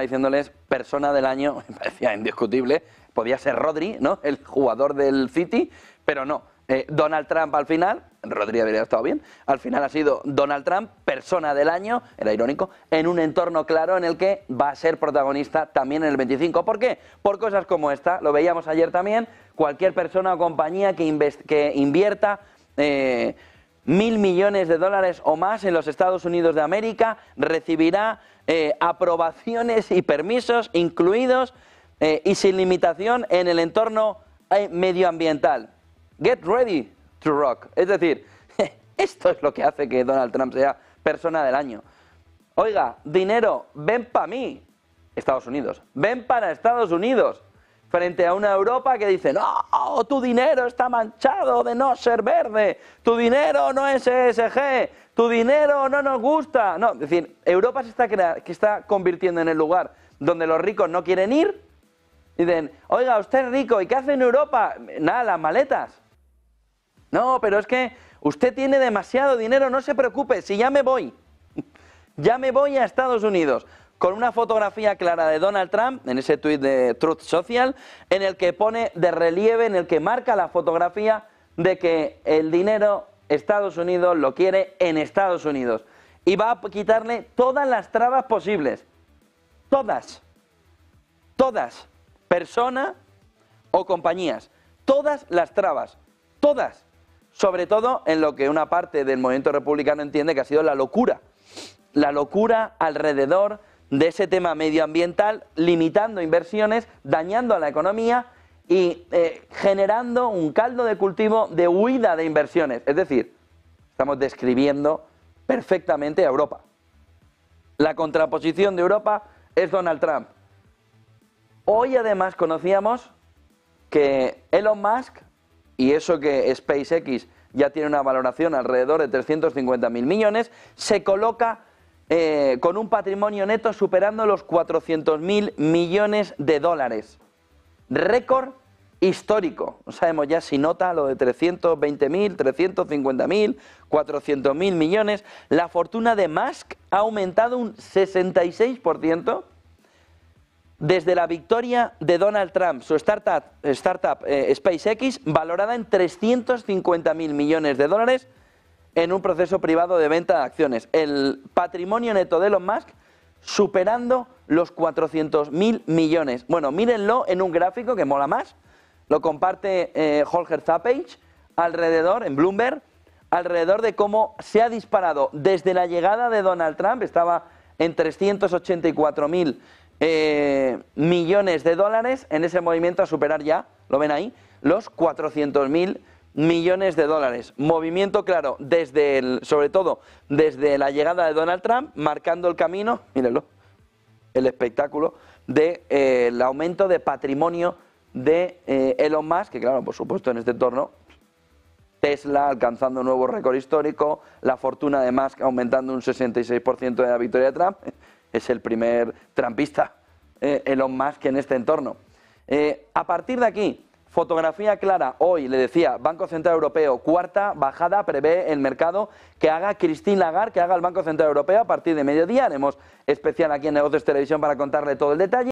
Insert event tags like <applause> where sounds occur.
diciéndoles persona del año, <laughs> me parecía indiscutible, podía ser Rodri, ¿no? El jugador del City, pero no. Eh, Donald Trump al final, Rodri habría estado bien, al final ha sido Donald Trump, persona del año, era irónico, en un entorno claro en el que va a ser protagonista también en el 25. ¿Por qué? Por cosas como esta, lo veíamos ayer también, cualquier persona o compañía que, invierta... Eh, mil millones de dólares o más en los Estados Unidos de América, recibirá eh, aprobaciones y permisos incluidos eh, y sin limitación en el entorno eh, medioambiental. Get ready to rock. Es decir, <laughs> esto es lo que hace que Donald Trump sea persona del año. Oiga, dinero, ven para mí, Estados Unidos. Ven para Estados Unidos frente a una Europa que dice, no, tu dinero está manchado de no ser verde, tu dinero no es ESG, tu dinero no nos gusta. No, es decir, Europa se está, que está convirtiendo en el lugar donde los ricos no quieren ir. Y dicen, oiga, usted es rico, ¿y qué hace en Europa? Nada, las maletas. No, pero es que usted tiene demasiado dinero, no se preocupe, si ya me voy. <laughs> ya me voy a Estados Unidos con una fotografía clara de Donald Trump, en ese tuit de Truth Social, en el que pone de relieve, en el que marca la fotografía de que el dinero Estados Unidos lo quiere en Estados Unidos. Y va a quitarle todas las trabas posibles. Todas. Todas. Persona o compañías. Todas las trabas. Todas. Sobre todo en lo que una parte del movimiento republicano entiende que ha sido la locura. La locura alrededor de ese tema medioambiental, limitando inversiones, dañando a la economía y eh, generando un caldo de cultivo de huida de inversiones. Es decir, estamos describiendo perfectamente a Europa. La contraposición de Europa es Donald Trump. Hoy además conocíamos que Elon Musk, y eso que SpaceX ya tiene una valoración alrededor de 350.000 millones, se coloca eh, con un patrimonio neto superando los 400.000 millones de dólares. Récord histórico. No sabemos ya si nota lo de 320.000, 350.000, 400.000 millones. La fortuna de Musk ha aumentado un 66% desde la victoria de Donald Trump. Su startup, eh, SpaceX, valorada en 350.000 millones de dólares, en un proceso privado de venta de acciones. El patrimonio neto de Elon Musk superando los 400.000 millones. Bueno, mírenlo en un gráfico que mola más. Lo comparte eh, Holger Zappage alrededor, en Bloomberg, alrededor de cómo se ha disparado desde la llegada de Donald Trump, estaba en 384.000 eh, millones de dólares, en ese movimiento a superar ya, lo ven ahí, los 400.000 millones millones de dólares. Movimiento claro, desde el, sobre todo desde la llegada de Donald Trump, marcando el camino, mírenlo, el espectáculo, del de, eh, el aumento de patrimonio de eh, Elon Musk, que claro, por supuesto en este entorno, Tesla alcanzando un nuevo récord histórico, la fortuna de Musk aumentando un 66% de la victoria de Trump, <laughs> es el primer trampista eh, Elon Musk en este entorno. a partir de aquí, Fotografía clara, hoy le decía, Banco Central Europeo, cuarta bajada prevé el mercado que haga Christine Lagarde, que haga el Banco Central Europeo a partir de mediodía. Haremos especial aquí en Negocios Televisión para contarle todo el detalle.